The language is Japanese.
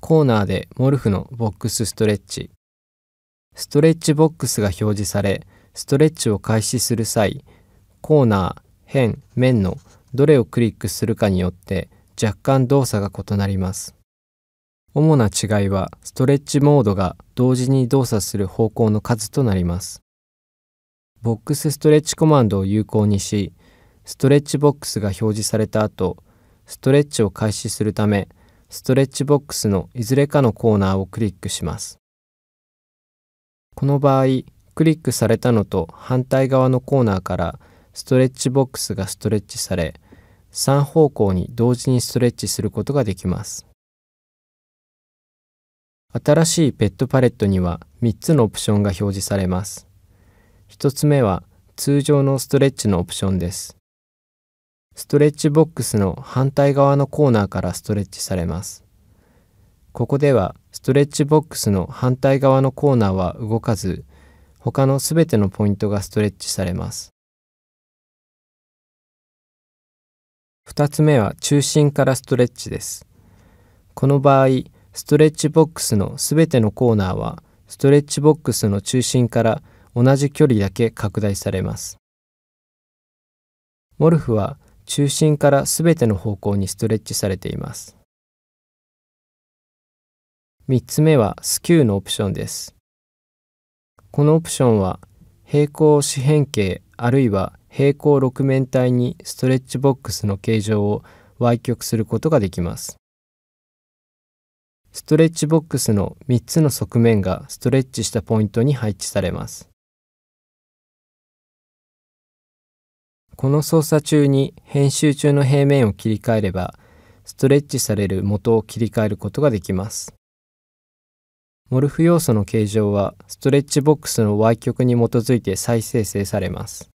コーナーでモルフのボックスストレッチストレッチボックスが表示されストレッチを開始する際コーナー辺面のどれをクリックするかによって若干動作が異なります主な違いはストレッチモードが同時に動作する方向の数となりますボックスストレッチコマンドを有効にしストレッチボックスが表示された後ストレッチを開始するためストレッチボックスのいずれかのコーナーをクリックします。この場合、クリックされたのと反対側のコーナーからストレッチボックスがストレッチされ、3方向に同時にストレッチすることができます。新しいペットパレットには3つのオプションが表示されます。1つ目は通常のストレッチのオプションです。ストレッチボックスの反対側のコーナーからストレッチされます。ここではストレッチボックスの反対側のコーナーは動かず、他のすべてのポイントがストレッチされます。2つ目は中心からストレッチです。この場合、ストレッチボックスのすべてのコーナーは、ストレッチボックスの中心から同じ距離だけ拡大されます。モルフは中心から全ての方向にストレッチされています。3つ目はスキューのオプションです。このオプションは平行四辺形あるいは平行六面体にストレッチボックスの形状を歪曲することができます。ストレッチボックスの3つの側面がストレッチしたポイントに配置されます。この操作中に編集中の平面を切り替えればストレッチされる元を切り替えることができますモルフ要素の形状はストレッチボックスの Y 曲に基づいて再生成されます